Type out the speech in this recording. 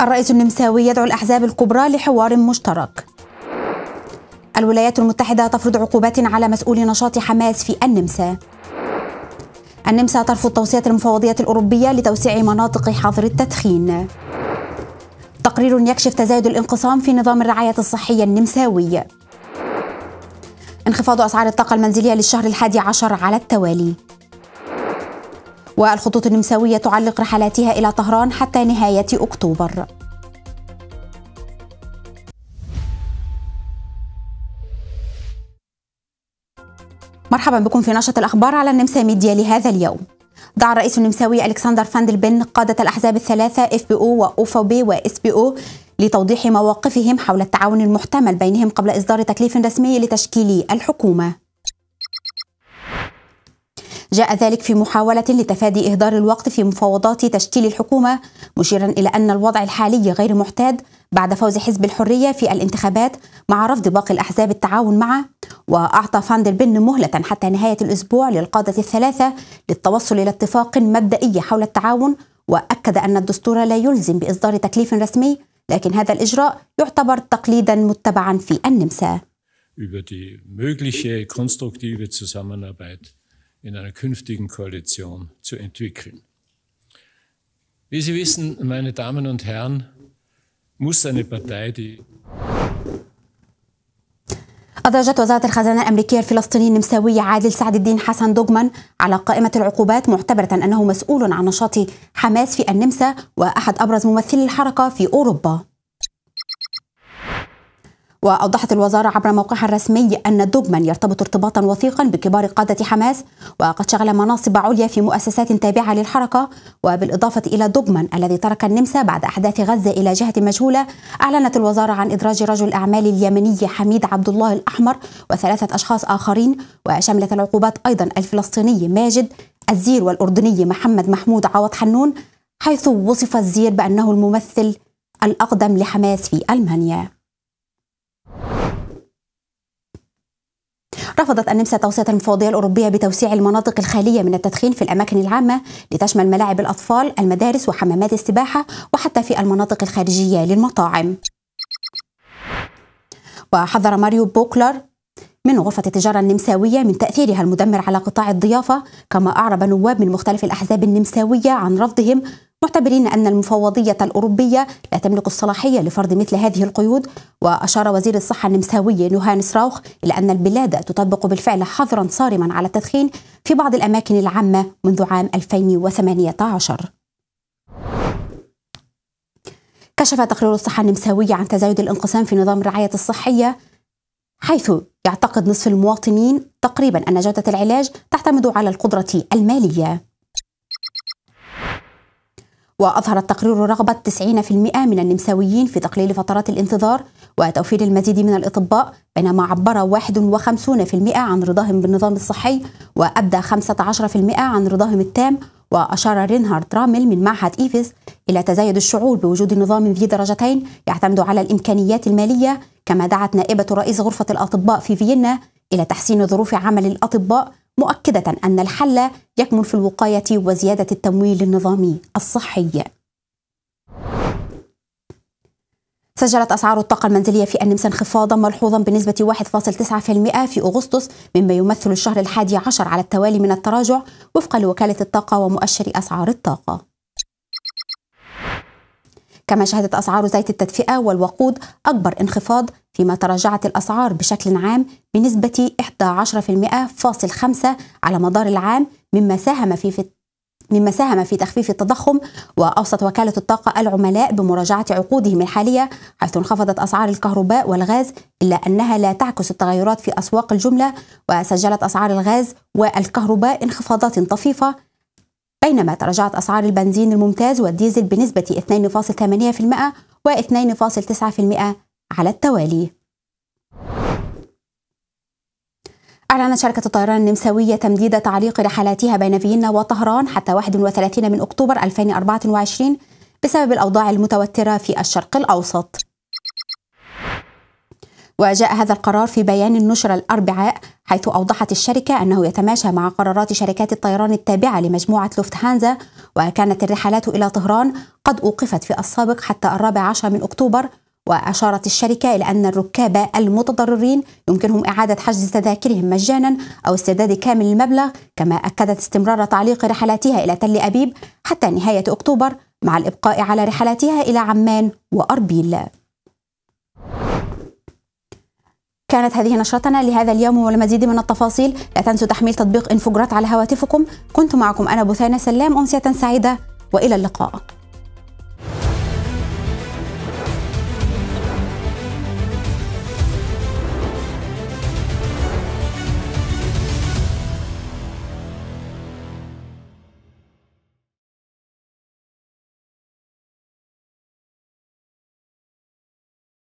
الرئيس النمساوي يدعو الأحزاب الكبرى لحوار مشترك الولايات المتحدة تفرض عقوبات على مسؤول نشاط حماس في النمسا النمسا ترفض توصية المفوضية الأوروبية لتوسيع مناطق حظر التدخين تقرير يكشف تزايد الانقسام في نظام الرعاية الصحية النمساوي انخفاض أسعار الطاقة المنزلية للشهر الحادي عشر على التوالي والخطوط النمساوية تعلق رحلاتها إلى طهران حتى نهاية أكتوبر مرحبا بكم في نشرة الأخبار على النمسا ميديا لهذا اليوم دعا الرئيس النمساوي ألكسندر فاندل بن قادة الأحزاب الثلاثة اف بي او واوفا بي واس بي او لتوضيح مواقفهم حول التعاون المحتمل بينهم قبل إصدار تكليف رسمي لتشكيل الحكومة جاء ذلك في محاولة لتفادي إهدار الوقت في مفاوضات تشكيل الحكومة مشيرا إلى أن الوضع الحالي غير معتاد بعد فوز حزب الحرية في الانتخابات مع رفض باقي الأحزاب التعاون معه وأعطى فاندر بن مهلة حتى نهاية الأسبوع للقادة الثلاثة للتوصل إلى اتفاق مبدئي حول التعاون وأكد أن الدستور لا يلزم بإصدار تكليف رسمي لكن هذا الإجراء يعتبر تقليدا متبعا في النمسا über die mögliche konstruktive Zusammenarbeit in einer künftigen Koalition zu entwickeln. Wie Sie wissen, meine Damen und Herren, muss eine Partei, die أدرجت وزارة الخزانة الأمريكية الفلسطيني النمساوي عادل سعد الدين حسن دوجمان على قائمة العقوبات معتبرة أنه مسؤول عن نشاط حماس في النمسا وأحد أبرز ممثلي الحركة في أوروبا وأوضحت الوزارة عبر موقعها الرسمي أن دوغمان يرتبط ارتباطا وثيقا بكبار قادة حماس وقد شغل مناصب عليا في مؤسسات تابعة للحركة وبالإضافة إلى دوغمان الذي ترك النمسا بعد أحداث غزة إلى جهة مجهولة أعلنت الوزارة عن إدراج رجل أعمال اليمني حميد عبد الله الأحمر وثلاثة أشخاص آخرين وشملت العقوبات أيضا الفلسطيني ماجد الزير والأردني محمد محمود عوض حنون حيث وصف الزير بأنه الممثل الأقدم لحماس في ألمانيا رفضت النمسا توصية المفوضية الأوروبية بتوسيع المناطق الخالية من التدخين في الأماكن العامة لتشمل ملاعب الأطفال المدارس وحمامات السباحة وحتى في المناطق الخارجية للمطاعم وحذر ماريو بوكلر من غرفة التجارة النمساوية من تأثيرها المدمر على قطاع الضيافة كما أعرب نواب من مختلف الأحزاب النمساوية عن رفضهم معتبرين أن المفوضية الأوروبية لا تملك الصلاحية لفرض مثل هذه القيود وأشار وزير الصحة النمساوي نوهانس راوخ إلى أن البلاد تطبق بالفعل حظرا صارما على التدخين في بعض الأماكن العامة منذ عام 2018 كشف تقرير الصحة النمساوية عن تزايد الانقسام في نظام الرعاية الصحية حيث يعتقد نصف المواطنين تقريبا أن جودة العلاج تعتمد على القدرة المالية وأظهر التقرير رغبة 90% من النمساويين في تقليل فترات الانتظار وتوفير المزيد من الأطباء بينما عبر 51% عن رضاهم بالنظام الصحي وأبدى 15% عن رضاهم التام وأشار رينهارد رامل من معهد إيفيس إلى تزايد الشعور بوجود نظام ذي درجتين يعتمد على الإمكانيات المالية كما دعت نائبة رئيس غرفة الأطباء في فيينا إلى تحسين ظروف عمل الأطباء مؤكدة أن الحل يكمن في الوقاية وزيادة التمويل النظامي الصحي. سجلت أسعار الطاقة المنزلية في النمسا انخفاضا ملحوظا بنسبة 1.9% في أغسطس مما يمثل الشهر الحادي عشر على التوالي من التراجع وفقا لوكالة الطاقة ومؤشر أسعار الطاقة كما شهدت أسعار زيت التدفئة والوقود أكبر انخفاض فيما تراجعت الأسعار بشكل عام بنسبة 11.5% على مدار العام مما ساهم في مما ساهم في تخفيف التضخم وأوصت وكالة الطاقة العملاء بمراجعة عقودهم الحالية حيث انخفضت أسعار الكهرباء والغاز إلا أنها لا تعكس التغيرات في أسواق الجملة وسجلت أسعار الغاز والكهرباء انخفاضات طفيفة بينما تراجعت أسعار البنزين الممتاز والديزل بنسبة 2.8% و 2.9% على التوالي أعلنت شركة الطيران النمساوية تمديد تعليق رحلاتها بين فيينا وطهران حتى 31 من أكتوبر 2024 بسبب الأوضاع المتوترة في الشرق الأوسط وجاء هذا القرار في بيان نشر الأربعاء حيث أوضحت الشركة أنه يتماشى مع قرارات شركات الطيران التابعة لمجموعة لوفت هانزا وكانت الرحلات إلى طهران قد أوقفت في السابق حتى الرابع عشر من أكتوبر وأشارت الشركة إلى أن الركاب المتضررين يمكنهم إعادة حجز تذاكرهم مجانا أو استرداد كامل المبلغ كما أكدت استمرار تعليق رحلاتها إلى تل أبيب حتى نهاية أكتوبر مع الإبقاء على رحلاتها إلى عمان وأربيل كانت هذه نشرتنا لهذا اليوم والمزيد من التفاصيل لا تنسوا تحميل تطبيق انفوجرات على هواتفكم كنت معكم أنا بثانة سلام أمسية سعيدة وإلى اللقاء